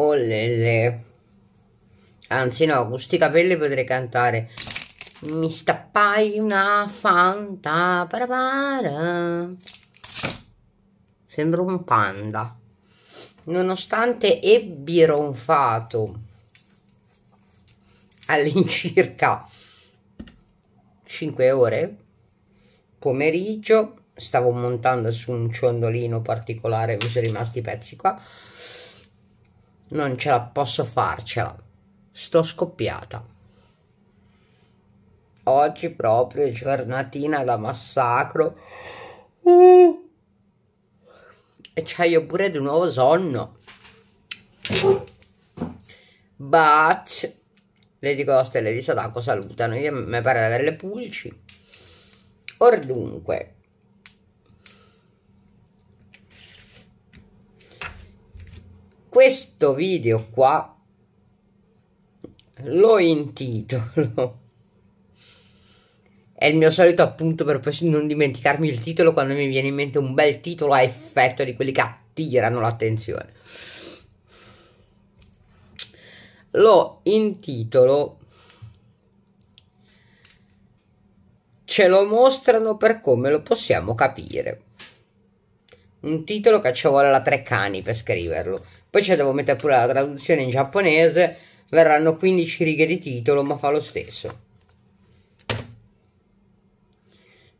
o oh, le, anzi no, con questi capelli potrei cantare mi stappai una fanta parapara. Sembra un panda. Nonostante ebbi ronfato all'incirca 5 ore pomeriggio, stavo montando su un ciondolino particolare, mi sono rimasti i pezzi qua. Non ce la posso farcela. Sto scoppiata. Oggi proprio è giornatina da massacro. E c'hai pure di nuovo sonno. But Lady Costa e Lady Sadako salutano. Io mi pare di avere le pulci. Or dunque, questo video qua lo intitolo è il mio solito appunto per poi non dimenticarmi il titolo quando mi viene in mente un bel titolo a effetto di quelli che attirano l'attenzione lo intitolo ce lo mostrano per come lo possiamo capire un titolo che ci vuole la tre cani per scriverlo poi ci devo mettere pure la traduzione in giapponese, verranno 15 righe di titolo, ma fa lo stesso.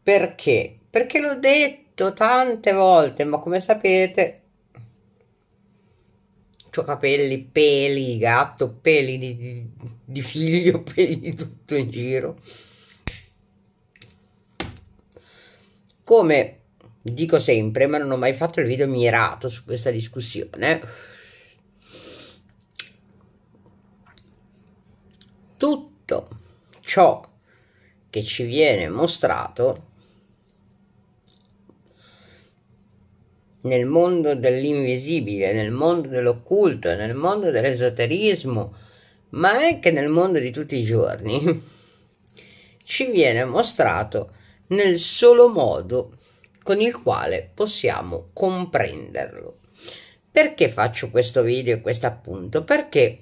Perché? Perché l'ho detto tante volte, ma come sapete, ho capelli, peli, gatto, peli di, di, di figlio, peli di tutto in giro. Come dico sempre, ma non ho mai fatto il video mirato su questa discussione. tutto ciò che ci viene mostrato nel mondo dell'invisibile, nel mondo dell'occulto, nel mondo dell'esoterismo, ma anche nel mondo di tutti i giorni, ci viene mostrato nel solo modo con il quale possiamo comprenderlo. Perché faccio questo video e questo appunto? Perché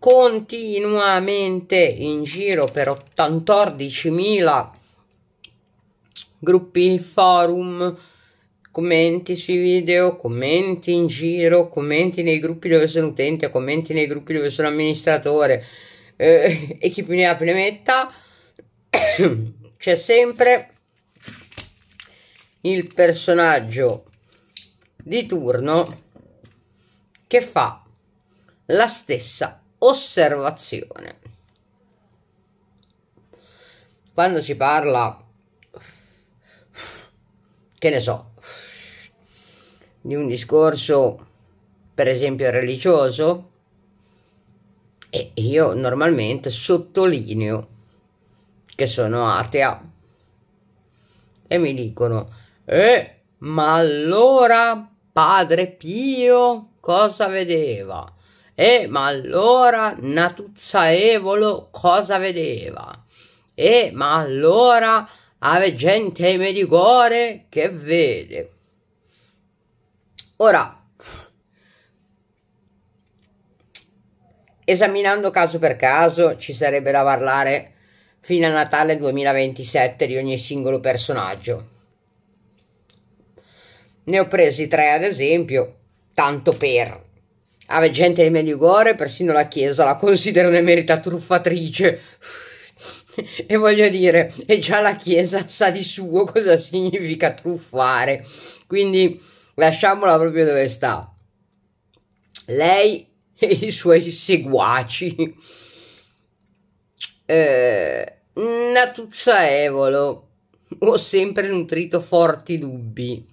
continuamente in giro per 14.000 gruppi forum commenti sui video commenti in giro commenti nei gruppi dove sono utente commenti nei gruppi dove sono amministratore eh, e chi più ne ha più ne metta c'è sempre il personaggio di turno che fa la stessa osservazione. Quando si parla, che ne so, di un discorso, per esempio, religioso, e io normalmente sottolineo che sono atea e mi dicono eh ma allora padre Pio cosa vedeva e ma allora Natuzza Evolo cosa vedeva? E ma allora ave gente medigore che vede. Ora, esaminando caso per caso, ci sarebbe da parlare fino a Natale 2027 di ogni singolo personaggio. Ne ho presi tre ad esempio, tanto per. Ah, gente di Medjugorje, persino la Chiesa la considera un'emerita truffatrice. e voglio dire, e già la Chiesa sa di suo cosa significa truffare. Quindi lasciamola proprio dove sta. Lei e i suoi seguaci. Eh, Natuzza Evolo, ho sempre nutrito forti dubbi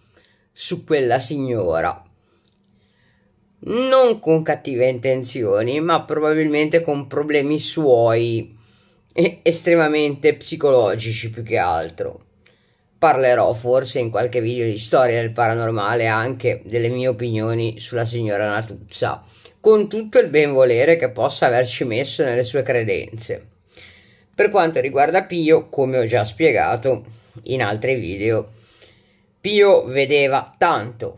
su quella signora non con cattive intenzioni, ma probabilmente con problemi suoi estremamente psicologici più che altro. Parlerò forse in qualche video di storia del paranormale anche delle mie opinioni sulla signora Natuzza, con tutto il benvolere che possa averci messo nelle sue credenze. Per quanto riguarda Pio, come ho già spiegato in altri video, Pio vedeva tanto,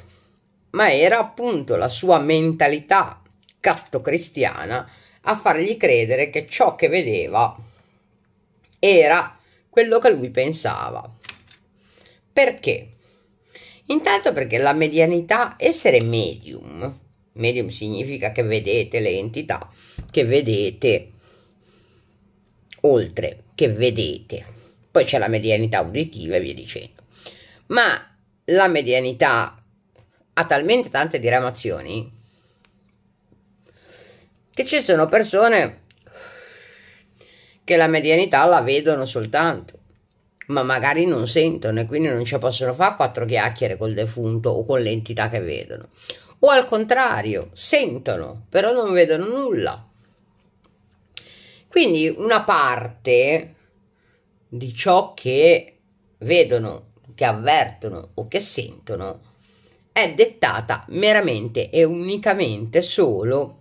ma era appunto la sua mentalità cattocristiana a fargli credere che ciò che vedeva era quello che lui pensava. Perché? Intanto perché la medianità, essere medium, medium significa che vedete le entità, che vedete oltre, che vedete. Poi c'è la medianità uditiva e via dicendo. Ma la medianità ha talmente tante diramazioni che ci sono persone che la medianità la vedono soltanto ma magari non sentono e quindi non ci possono fare quattro chiacchiere col defunto o con l'entità che vedono. O al contrario, sentono, però non vedono nulla. Quindi una parte di ciò che vedono, che avvertono o che sentono è dettata meramente e unicamente solo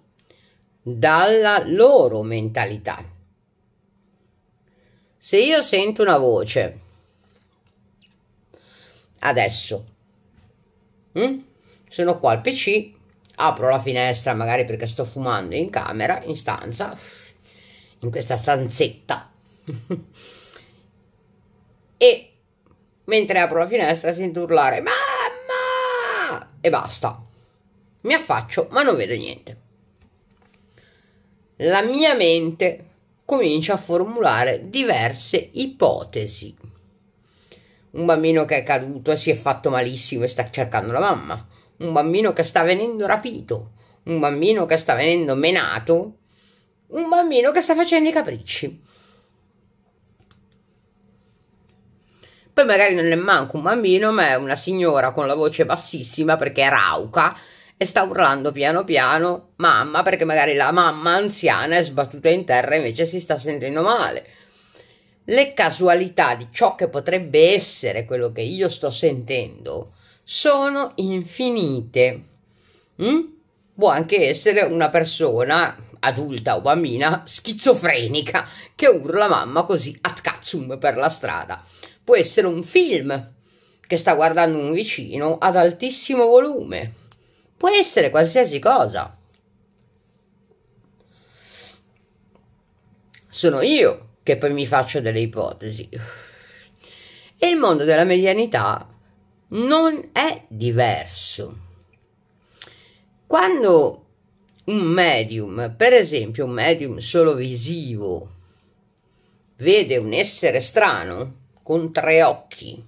dalla loro mentalità. Se io sento una voce adesso hm? sono qua al PC, apro la finestra magari perché sto fumando in camera, in stanza, in questa stanzetta. e mentre apro la finestra sento urlare: Ma e basta. Mi affaccio, ma non vedo niente. La mia mente comincia a formulare diverse ipotesi. Un bambino che è caduto e si è fatto malissimo e sta cercando la mamma. Un bambino che sta venendo rapito. Un bambino che sta venendo menato. Un bambino che sta facendo i capricci. Poi magari non è manco un bambino, ma è una signora con la voce bassissima perché è rauca e sta urlando piano piano mamma perché magari la mamma anziana è sbattuta in terra e invece si sta sentendo male. Le casualità di ciò che potrebbe essere quello che io sto sentendo sono infinite. Mm? Può anche essere una persona adulta o bambina schizofrenica che urla mamma così a tkatsum per la strada può essere un film che sta guardando un vicino ad altissimo volume, può essere qualsiasi cosa. Sono io che poi mi faccio delle ipotesi. E il mondo della medianità non è diverso. Quando un medium, per esempio un medium solo visivo, vede un essere strano, con tre occhi,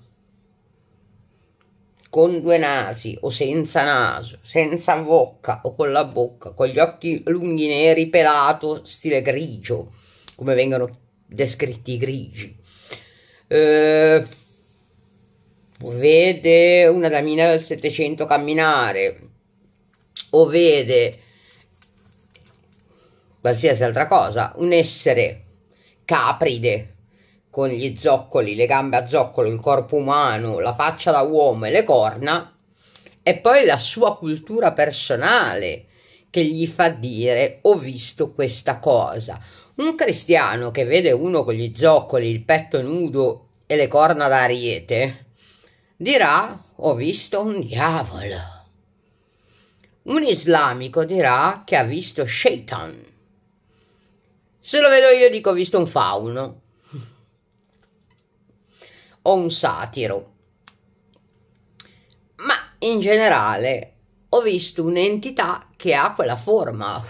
con due nasi o senza naso, senza bocca o con la bocca, con gli occhi lunghi neri pelato, stile grigio, come vengono descritti i grigi. Eh, vede una damina del Settecento camminare o vede qualsiasi altra cosa, un essere capride con gli zoccoli, le gambe a zoccolo, il corpo umano, la faccia da uomo e le corna, e poi la sua cultura personale che gli fa dire ho visto questa cosa. Un cristiano che vede uno con gli zoccoli, il petto nudo e le corna da ariete, dirà ho visto un diavolo. Un islamico dirà che ha visto Shaitan. Se lo vedo io dico ho visto un fauno o un satiro. Ma in generale ho visto un'entità che ha quella forma.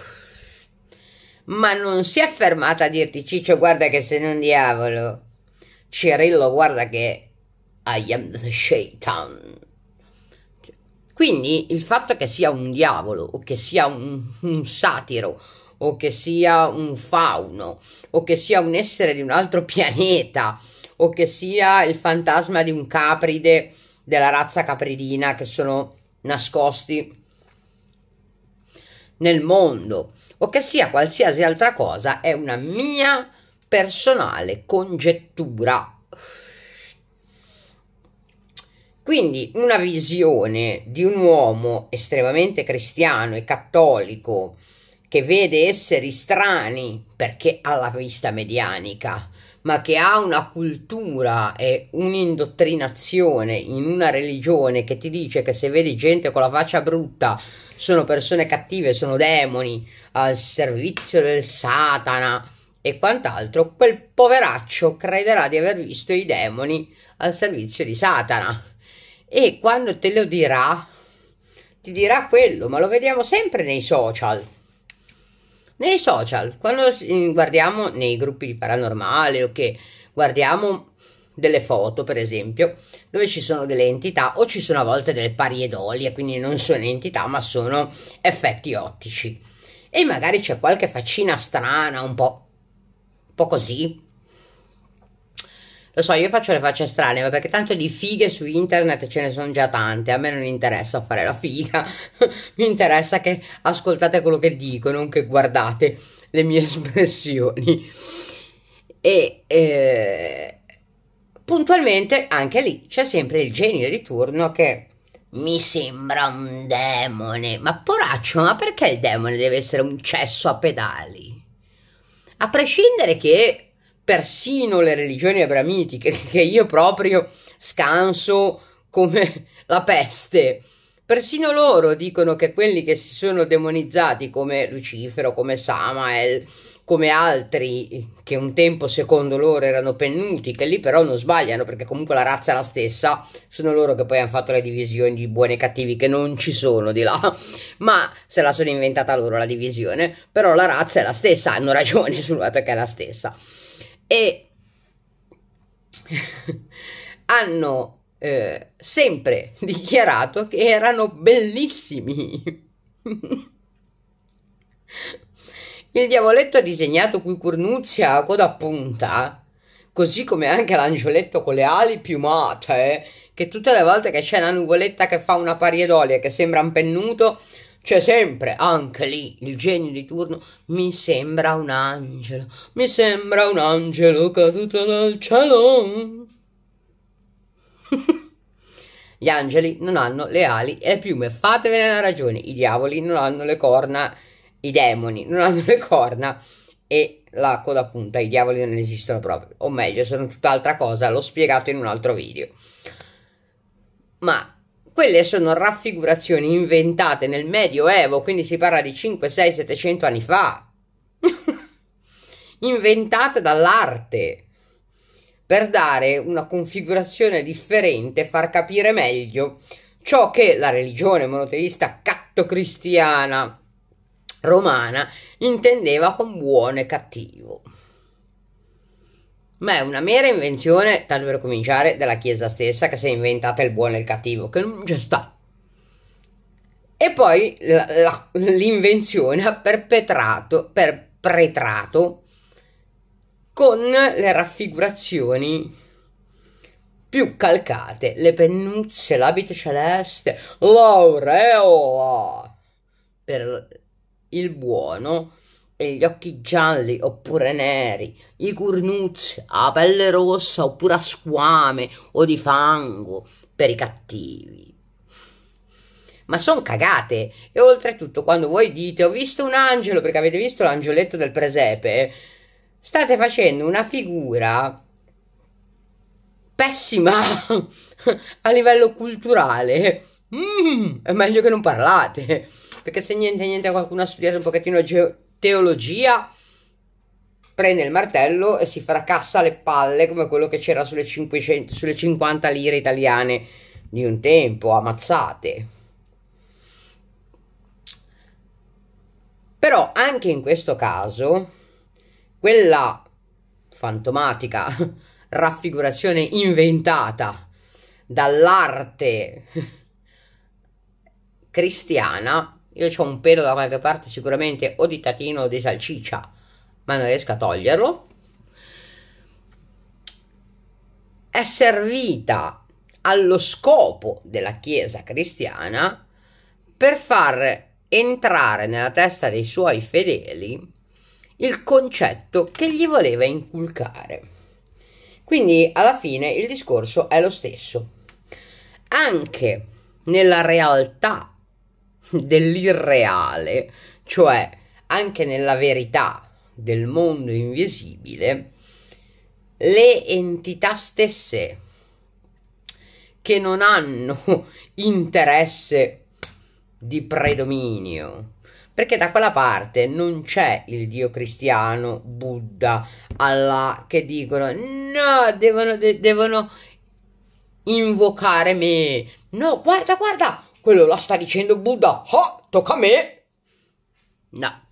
Ma non si è fermata a dirti Ciccio guarda che sei un diavolo. Cirillo guarda che I am the shaitan. Quindi il fatto che sia un diavolo o che sia un, un satiro o che sia un fauno o che sia un essere di un altro pianeta o che sia il fantasma di un capride della razza capridina che sono nascosti nel mondo o che sia qualsiasi altra cosa è una mia personale congettura. Quindi una visione di un uomo estremamente cristiano e cattolico che vede esseri strani perché ha la vista medianica ma che ha una cultura e un'indottrinazione in una religione che ti dice che se vedi gente con la faccia brutta sono persone cattive, sono demoni al servizio del Satana e quant'altro, quel poveraccio crederà di aver visto i demoni al servizio di Satana. E quando te lo dirà, ti dirà quello, ma lo vediamo sempre nei social. Nei social, quando mm, guardiamo nei gruppi di paranormale o che guardiamo delle foto, per esempio, dove ci sono delle entità o ci sono a volte delle pariedolie, quindi non sono entità ma sono effetti ottici. E magari c'è qualche faccina strana, un po', un po' così, lo so, io faccio le facce strane, ma perché tanto di fighe su internet ce ne sono già tante. A me non interessa fare la figa. Mi interessa che ascoltate quello che dico, non che guardate le mie espressioni. E eh, puntualmente anche lì c'è sempre il genio di turno che mi sembra un demone. Ma poraccio, ma perché il demone deve essere un cesso a pedali? A prescindere che persino le religioni abramitiche, che io proprio scanso come la peste. Persino loro dicono che quelli che si sono demonizzati come Lucifero, come Samael, come altri che un tempo secondo loro erano pennuti, che lì però non sbagliano perché comunque la razza è la stessa, sono loro che poi hanno fatto le divisioni di buoni e cattivi che non ci sono di là, ma se la sono inventata loro la divisione, però la razza è la stessa, hanno ragione sul fatto che è la stessa e hanno eh, sempre dichiarato che erano bellissimi. Il diavoletto ha disegnato qui Curnuzia a coda punta, così come anche l'angioletto con le ali piumate, eh, che tutte le volte che c'è una nuvoletta che fa una pariedolia che sembra un pennuto, c'è sempre anche lì il genio di turno. Mi sembra un angelo, mi sembra un angelo caduto dal cielo. Gli angeli non hanno le ali e le piume, fatevene una ragione. I diavoli non hanno le corna, i demoni non hanno le corna e la coda punta. I diavoli non esistono proprio, o meglio, sono tutt'altra cosa. L'ho spiegato in un altro video. Ma quelle sono raffigurazioni inventate nel Medioevo, quindi si parla di 5, 6, 700 anni fa. inventate dall'arte per dare una configurazione differente, far capire meglio ciò che la religione monoteista cattocristiana romana intendeva con buono e cattivo ma è una mera invenzione, tanto per cominciare, della Chiesa stessa che si è inventata il buono e il cattivo, che non c'è sta. E poi la, la, l'invenzione ha perpetrato, perpetrato con le raffigurazioni più calcate, le pennuzze, l'abito celeste, l'aureola per il buono e gli occhi gialli oppure neri, i cornucci, la pelle rossa oppure a squame o di fango per i cattivi. Ma sono cagate e oltretutto quando voi dite ho visto un angelo perché avete visto l'angioletto del presepe, state facendo una figura pessima a livello culturale. Mm, è meglio che non parlate, perché se niente niente qualcuno ha studiato un pochettino geo teologia prende il martello e si fracassa le palle come quello che c'era sulle, 500, sulle 50 lire italiane di un tempo, ammazzate. Però anche in questo caso, quella fantomatica raffigurazione inventata dall'arte cristiana io ho un pelo da qualche parte sicuramente o di tatino o di salciccia, ma non riesco a toglierlo. È servita allo scopo della Chiesa cristiana per far entrare nella testa dei suoi fedeli il concetto che gli voleva inculcare. Quindi alla fine il discorso è lo stesso. Anche nella realtà dell'irreale, cioè anche nella verità del mondo invisibile, le entità stesse che non hanno interesse di predominio, perché da quella parte non c'è il dio cristiano, Buddha, Allah che dicono no, devono, de- devono invocare me. No, guarda, guarda, quello la sta dicendo Buddha. Oh, tocca a me. No.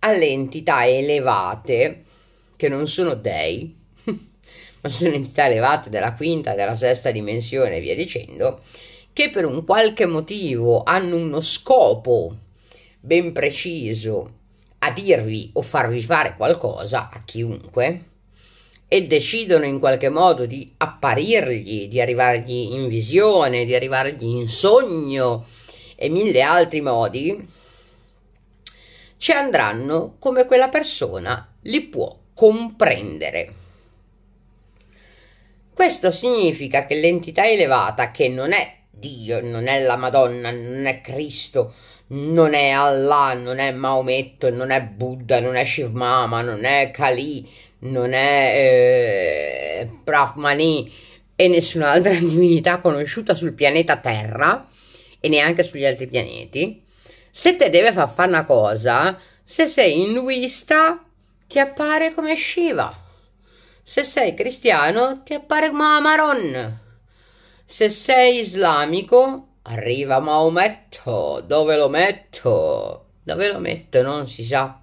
Alle entità elevate, che non sono dei, ma sono entità elevate della quinta, della sesta dimensione e via dicendo, che per un qualche motivo hanno uno scopo ben preciso a dirvi o farvi fare qualcosa a chiunque, e decidono in qualche modo di apparirgli, di arrivargli in visione, di arrivargli in sogno e mille altri modi, ci andranno come quella persona li può comprendere. Questo significa che l'entità elevata, che non è Dio, non è la Madonna, non è Cristo, non è Allah, non è Maometto, non è Buddha, non è Shiv Mama, non è Kali, non è eh, Brahmani e nessun'altra divinità conosciuta sul pianeta Terra e neanche sugli altri pianeti. Se te deve far fare una cosa, se sei induista ti appare come Shiva. Se sei cristiano ti appare Maron. Se sei islamico arriva Maometto. Dove lo metto? Dove lo metto non si sa.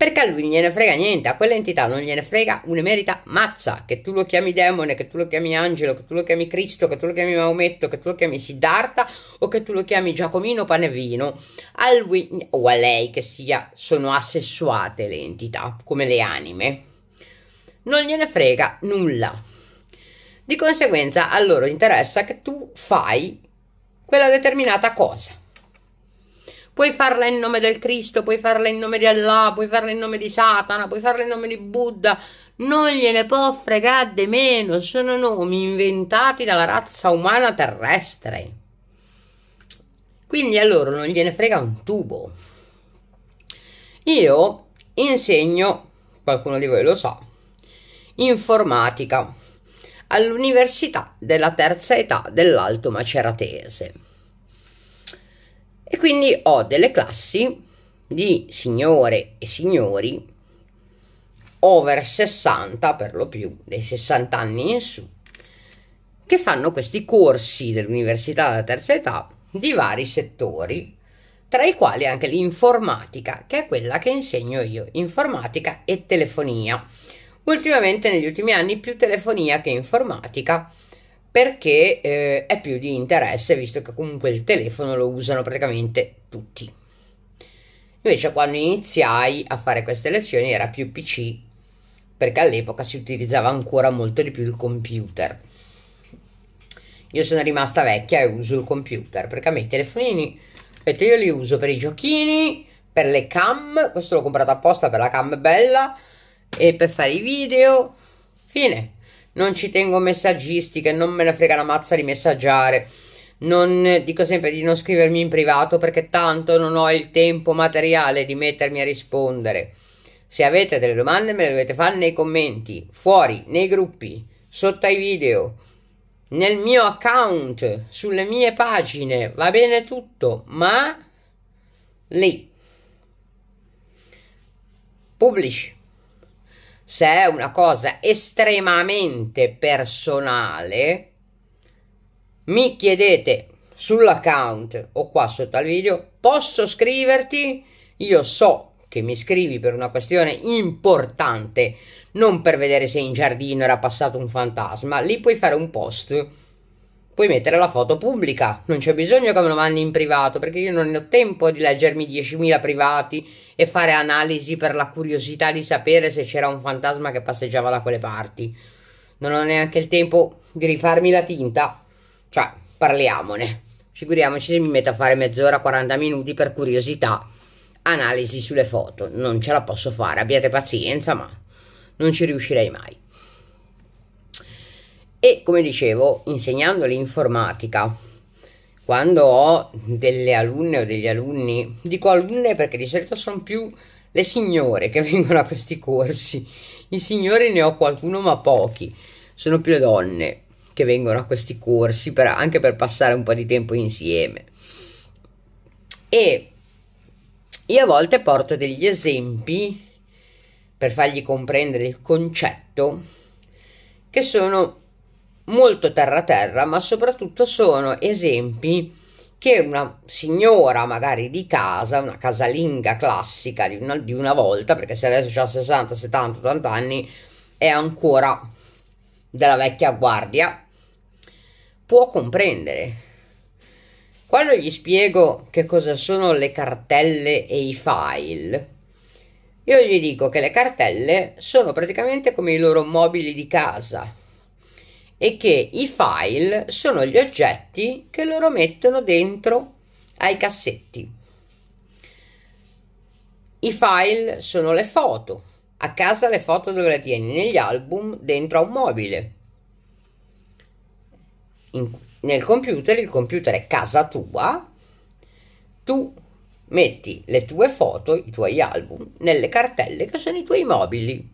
Perché a lui non gliene frega niente, a quell'entità non gliene frega un'emerita mazza, che tu lo chiami demone, che tu lo chiami angelo, che tu lo chiami Cristo, che tu lo chiami Maometto, che tu lo chiami Siddhartha o che tu lo chiami Giacomino Panevino, a lui o a lei che sia, sono assessuate le entità, come le anime. Non gliene frega nulla. Di conseguenza a loro interessa che tu fai quella determinata cosa. Puoi farla in nome del Cristo, puoi farla in nome di Allah, puoi farla in nome di Satana, puoi farla in nome di Buddha. Non gliene può fregare di meno, sono nomi inventati dalla razza umana terrestre. Quindi a loro non gliene frega un tubo. Io insegno, qualcuno di voi lo sa, informatica all'Università della Terza Età dell'Alto Maceratese. E quindi ho delle classi di signore e signori over 60 per lo più, dei 60 anni in su, che fanno questi corsi dell'università della terza età di vari settori, tra i quali anche l'informatica, che è quella che insegno io, informatica e telefonia. Ultimamente negli ultimi anni più telefonia che informatica, perché eh, è più di interesse visto che comunque il telefono lo usano praticamente tutti. Invece quando iniziai a fare queste lezioni era più PC perché all'epoca si utilizzava ancora molto di più il computer. Io sono rimasta vecchia e uso il computer perché a me i telefonini io li uso per i giochini, per le cam, questo l'ho comprato apposta per la cam bella e per fare i video. Fine non ci tengo messaggistiche, non me ne frega la mazza di messaggiare. Non, dico sempre di non scrivermi in privato perché tanto non ho il tempo materiale di mettermi a rispondere. Se avete delle domande me le dovete fare nei commenti, fuori, nei gruppi, sotto ai video, nel mio account, sulle mie pagine, va bene tutto, ma lì. Pubblici se è una cosa estremamente personale, mi chiedete sull'account o qua sotto al video, posso scriverti? Io so che mi scrivi per una questione importante, non per vedere se in giardino era passato un fantasma, lì puoi fare un post puoi mettere la foto pubblica, non c'è bisogno che me lo mandi in privato perché io non ho tempo di leggermi 10.000 privati e fare analisi per la curiosità di sapere se c'era un fantasma che passeggiava da quelle parti. Non ho neanche il tempo di rifarmi la tinta, cioè parliamone. Figuriamoci se mi metto a fare mezz'ora, 40 minuti per curiosità, analisi sulle foto. Non ce la posso fare, abbiate pazienza, ma non ci riuscirei mai. E come dicevo, insegnando l'informatica, quando ho delle alunne o degli alunni, dico alunne perché di solito sono più le signore che vengono a questi corsi, i signori ne ho qualcuno ma pochi, sono più le donne che vengono a questi corsi per, anche per passare un po' di tempo insieme. E io a volte porto degli esempi per fargli comprendere il concetto che sono molto terra terra, ma soprattutto sono esempi che una signora magari di casa, una casalinga classica di una, di una volta, perché se adesso ha 60, 70, 80 anni, è ancora della vecchia guardia, può comprendere. Quando gli spiego che cosa sono le cartelle e i file, io gli dico che le cartelle sono praticamente come i loro mobili di casa, e che i file sono gli oggetti che loro mettono dentro ai cassetti. I file sono le foto. A casa le foto dove le tieni? Negli album dentro a un mobile. In, nel computer, il computer è casa tua, tu metti le tue foto, i tuoi album, nelle cartelle che sono i tuoi mobili.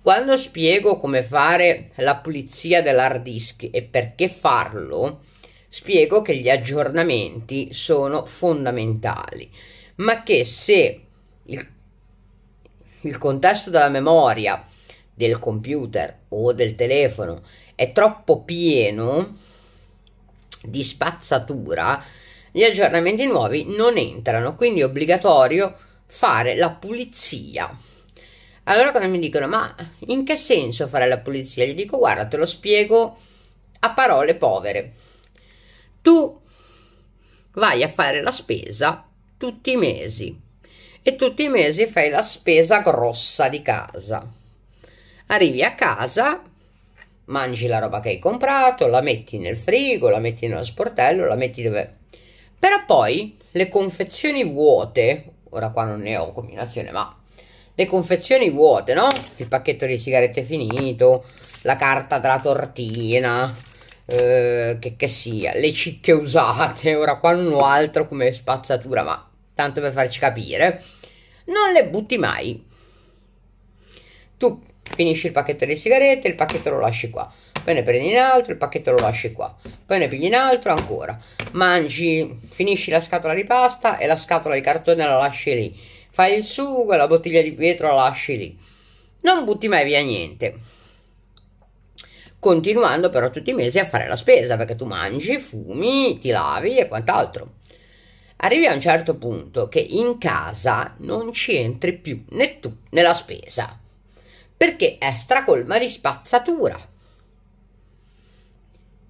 Quando spiego come fare la pulizia dell'hard disk e perché farlo, spiego che gli aggiornamenti sono fondamentali, ma che se il, il contesto della memoria del computer o del telefono è troppo pieno di spazzatura, gli aggiornamenti nuovi non entrano, quindi è obbligatorio fare la pulizia allora quando mi dicono ma in che senso fare la pulizia? Gli dico guarda te lo spiego a parole povere. Tu vai a fare la spesa tutti i mesi e tutti i mesi fai la spesa grossa di casa. Arrivi a casa, mangi la roba che hai comprato, la metti nel frigo, la metti nello sportello, la metti dove... Però poi le confezioni vuote, ora qua non ne ho combinazione, ma le confezioni vuote, no? Il pacchetto di sigarette finito, la carta della tortina, eh, che, che sia, le cicche usate, ora qua non ho altro come spazzatura, ma tanto per farci capire, non le butti mai. Tu finisci il pacchetto di sigarette, il pacchetto lo lasci qua, poi ne prendi un altro, il pacchetto lo lasci qua, poi ne pigli un altro ancora, mangi, finisci la scatola di pasta e la scatola di cartone la lasci lì Fai il sugo e la bottiglia di vetro la lasci lì. Non butti mai via niente. Continuando però tutti i mesi a fare la spesa perché tu mangi, fumi, ti lavi e quant'altro. Arrivi a un certo punto che in casa non ci entri più né tu né la spesa perché è stracolma di spazzatura.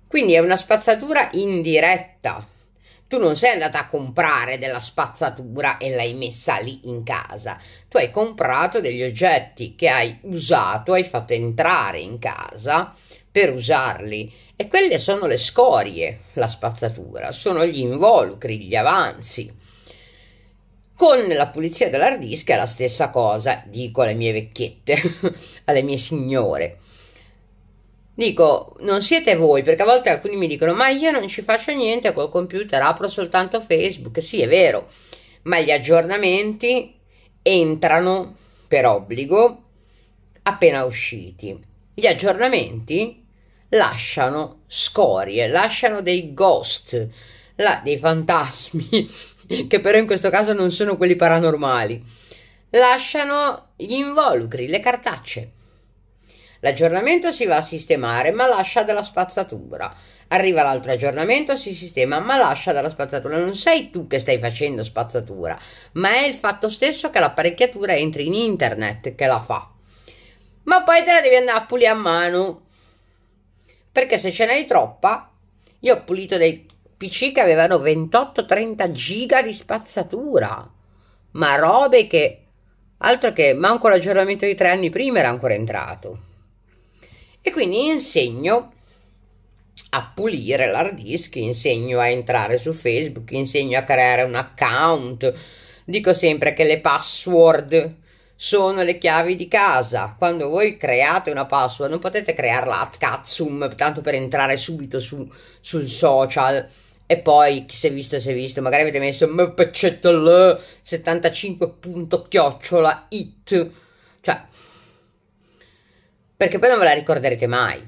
Quindi è una spazzatura indiretta tu non sei andata a comprare della spazzatura e l'hai messa lì in casa. Tu hai comprato degli oggetti che hai usato, hai fatto entrare in casa per usarli. E quelle sono le scorie, la spazzatura, sono gli involucri, gli avanzi. Con la pulizia dell'hard disk è la stessa cosa, dico alle mie vecchiette, alle mie signore. Dico, non siete voi, perché a volte alcuni mi dicono, ma io non ci faccio niente col computer, apro soltanto Facebook. Sì, è vero, ma gli aggiornamenti entrano per obbligo appena usciti. Gli aggiornamenti lasciano scorie, lasciano dei ghost, la, dei fantasmi, che però in questo caso non sono quelli paranormali. Lasciano gli involucri, le cartacce. L'aggiornamento si va a sistemare ma lascia della spazzatura. Arriva l'altro aggiornamento, si sistema ma lascia della spazzatura. Non sei tu che stai facendo spazzatura, ma è il fatto stesso che l'apparecchiatura entri in internet che la fa. Ma poi te la devi andare a pulire a mano. Perché se ce n'hai troppa, io ho pulito dei PC che avevano 28-30 giga di spazzatura. Ma robe che... Altro che manco l'aggiornamento di tre anni prima era ancora entrato e quindi insegno a pulire l'hard disk, insegno a entrare su Facebook, insegno a creare un account. Dico sempre che le password sono le chiavi di casa. Quando voi create una password non potete crearla ad cazzum, tanto per entrare subito su, sul social. E poi chi si è visto si è visto, magari avete messo mpctl75.it. Cioè, perché poi non ve la ricorderete mai.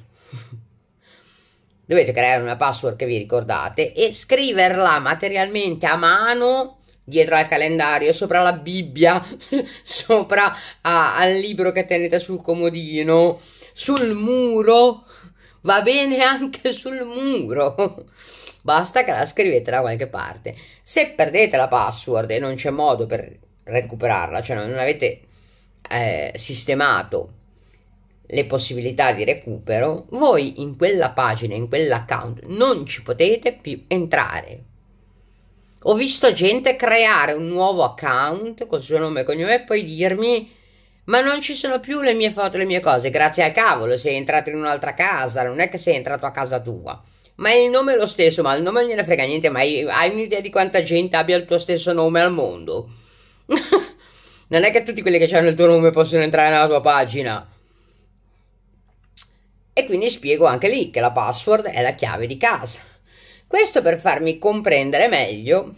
Dovete creare una password che vi ricordate e scriverla materialmente a mano dietro al calendario, sopra la Bibbia, sopra a, al libro che tenete sul comodino, sul muro, va bene anche sul muro. Basta che la scrivete da qualche parte. Se perdete la password e non c'è modo per recuperarla, cioè non avete eh, sistemato le possibilità di recupero, voi in quella pagina, in quell'account non ci potete più entrare. Ho visto gente creare un nuovo account col suo nome e cognome e poi dirmi ma non ci sono più le mie foto, le mie cose, grazie al cavolo, sei entrato in un'altra casa, non è che sei entrato a casa tua. Ma il nome è lo stesso, ma il nome non gliene frega niente, ma hai, hai un'idea di quanta gente abbia il tuo stesso nome al mondo? non è che tutti quelli che hanno il tuo nome possono entrare nella tua pagina. E quindi spiego anche lì che la password è la chiave di casa. Questo per farmi comprendere meglio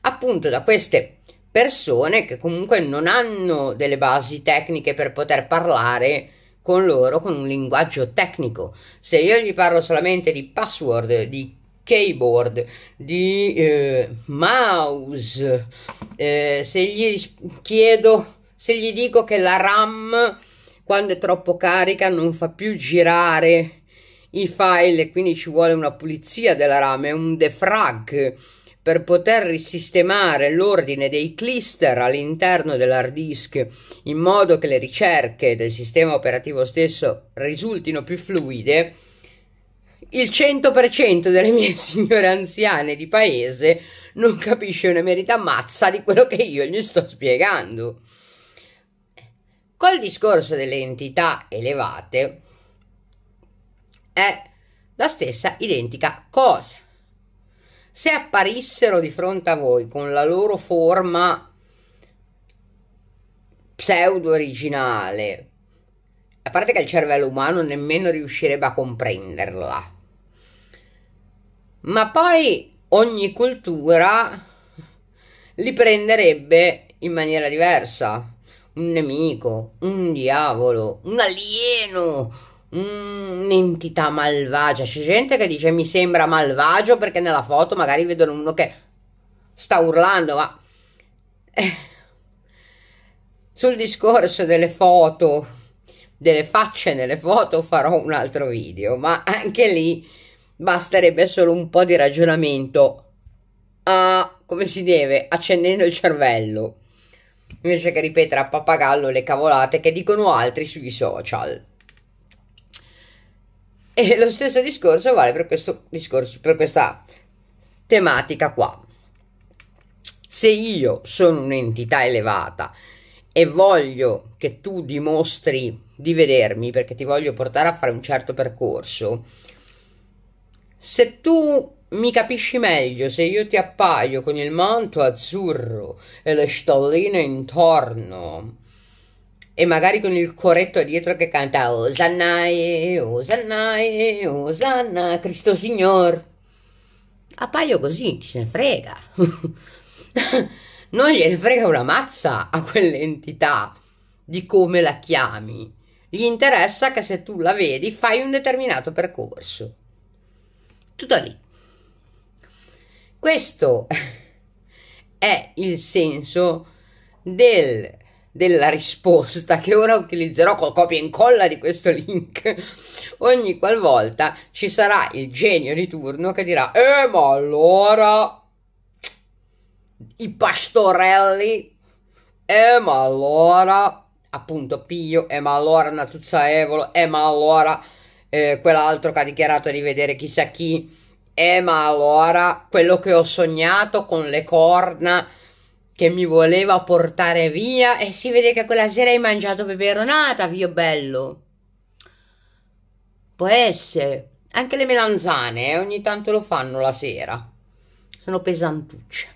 appunto da queste persone che comunque non hanno delle basi tecniche per poter parlare con loro con un linguaggio tecnico. Se io gli parlo solamente di password, di keyboard, di eh, mouse, eh, se gli chiedo, se gli dico che la RAM quando è troppo carica non fa più girare i file, quindi ci vuole una pulizia della rame un defrag per poter risistemare l'ordine dei cluster all'interno dell'hard disk in modo che le ricerche del sistema operativo stesso risultino più fluide, il 100% delle mie signore anziane di paese non capisce una merita mazza di quello che io gli sto spiegando. Col discorso delle entità elevate è la stessa identica cosa. Se apparissero di fronte a voi con la loro forma pseudo originale, a parte che il cervello umano nemmeno riuscirebbe a comprenderla, ma poi ogni cultura li prenderebbe in maniera diversa un nemico, un diavolo, un alieno, un'entità malvagia. C'è gente che dice mi sembra malvagio perché nella foto magari vedono uno che sta urlando, ma... Eh, sul discorso delle foto, delle facce nelle foto farò un altro video, ma anche lì basterebbe solo un po' di ragionamento. a, come si deve, accendendo il cervello invece che ripetere a pappagallo le cavolate che dicono altri sui social. E lo stesso discorso vale per questo discorso, per questa tematica qua. Se io sono un'entità elevata e voglio che tu dimostri di vedermi perché ti voglio portare a fare un certo percorso, se tu mi capisci meglio se io ti appaio con il manto azzurro e le stalline intorno e magari con il coretto dietro che canta Osannae, Osannae, Osanna, Cristo Signor. Appaio così, chi se ne frega. non gliene frega una mazza a quell'entità di come la chiami. Gli interessa che se tu la vedi fai un determinato percorso. Tutto lì. Questo è il senso del, della risposta che ora utilizzerò col copia e incolla di questo link ogni qualvolta ci sarà il genio di turno che dirà eh ma allora i pastorelli eh ma allora appunto Pio eh ma allora Natuzza Evolo eh ma allora eh, quell'altro che ha dichiarato di vedere chissà chi eh ma allora quello che ho sognato con le corna che mi voleva portare via e si vede che quella sera hai mangiato peperonata, Vio bello. Può essere. Anche le melanzane eh, ogni tanto lo fanno la sera. Sono pesantucce.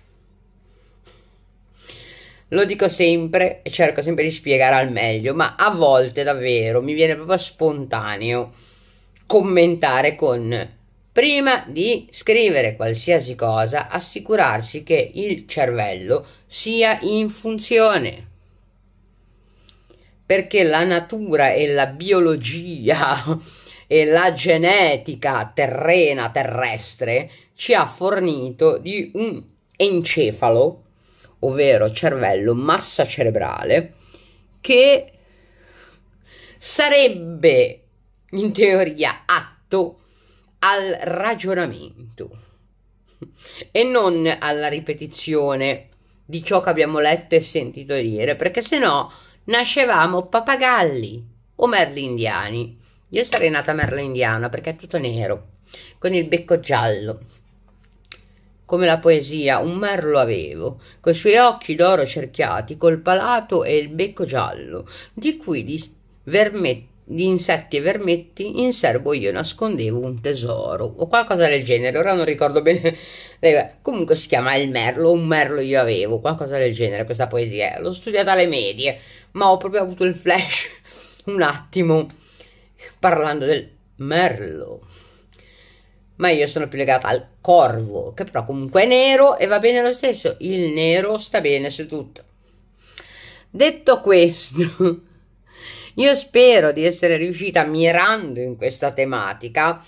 Lo dico sempre e cerco sempre di spiegare al meglio, ma a volte davvero mi viene proprio spontaneo commentare con Prima di scrivere qualsiasi cosa, assicurarsi che il cervello sia in funzione. Perché la natura e la biologia e la genetica terrena terrestre ci ha fornito di un encefalo, ovvero cervello, massa cerebrale, che sarebbe in teoria atto al ragionamento e non alla ripetizione di ciò che abbiamo letto e sentito dire, perché se no nascevamo papagalli o merlindiani. Io sarei nata merlindiana perché è tutto nero, con il becco giallo. Come la poesia, un merlo avevo, coi suoi occhi d'oro cerchiati, col palato e il becco giallo, di cui di vermetto di insetti e vermetti, in serbo io nascondevo un tesoro o qualcosa del genere, ora non ricordo bene, comunque si chiama Il Merlo, un merlo io avevo, qualcosa del genere questa poesia, l'ho studiata alle medie, ma ho proprio avuto il flash un attimo parlando del merlo. Ma io sono più legata al corvo, che però comunque è nero e va bene lo stesso, il nero sta bene su tutto. Detto questo, io spero di essere riuscita, mirando in questa tematica,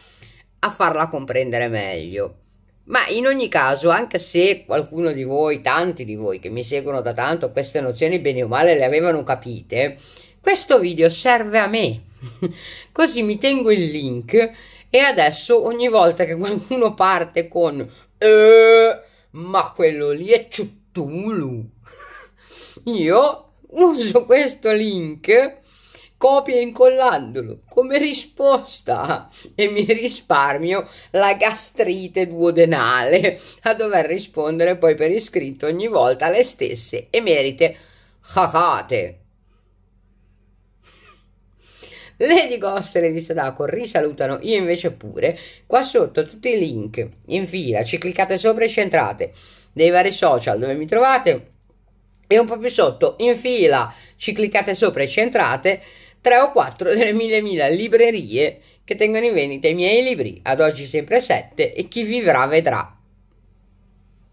a farla comprendere meglio. Ma in ogni caso, anche se qualcuno di voi, tanti di voi che mi seguono da tanto, queste nozioni bene o male le avevano capite, questo video serve a me. Così mi tengo il link e adesso ogni volta che qualcuno parte con eh, ma quello lì è Cthulhu, io uso questo link copia e incollandolo come risposta e mi risparmio la gastrite duodenale a dover rispondere poi per iscritto ogni volta alle stesse emerite cacate. Lady Ghost e Lady Sadako risalutano, io invece pure. Qua sotto tutti i link in fila, ci cliccate sopra e ci entrate. Dei vari social dove mi trovate. E un po' più sotto, in fila, ci cliccate sopra e ci entrate tre o quattro delle mille mila librerie che tengono in vendita i miei libri, ad oggi sempre sette, e chi vivrà vedrà.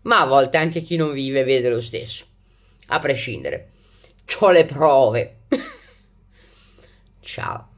Ma a volte anche chi non vive vede lo stesso, a prescindere. C'ho le prove. Ciao.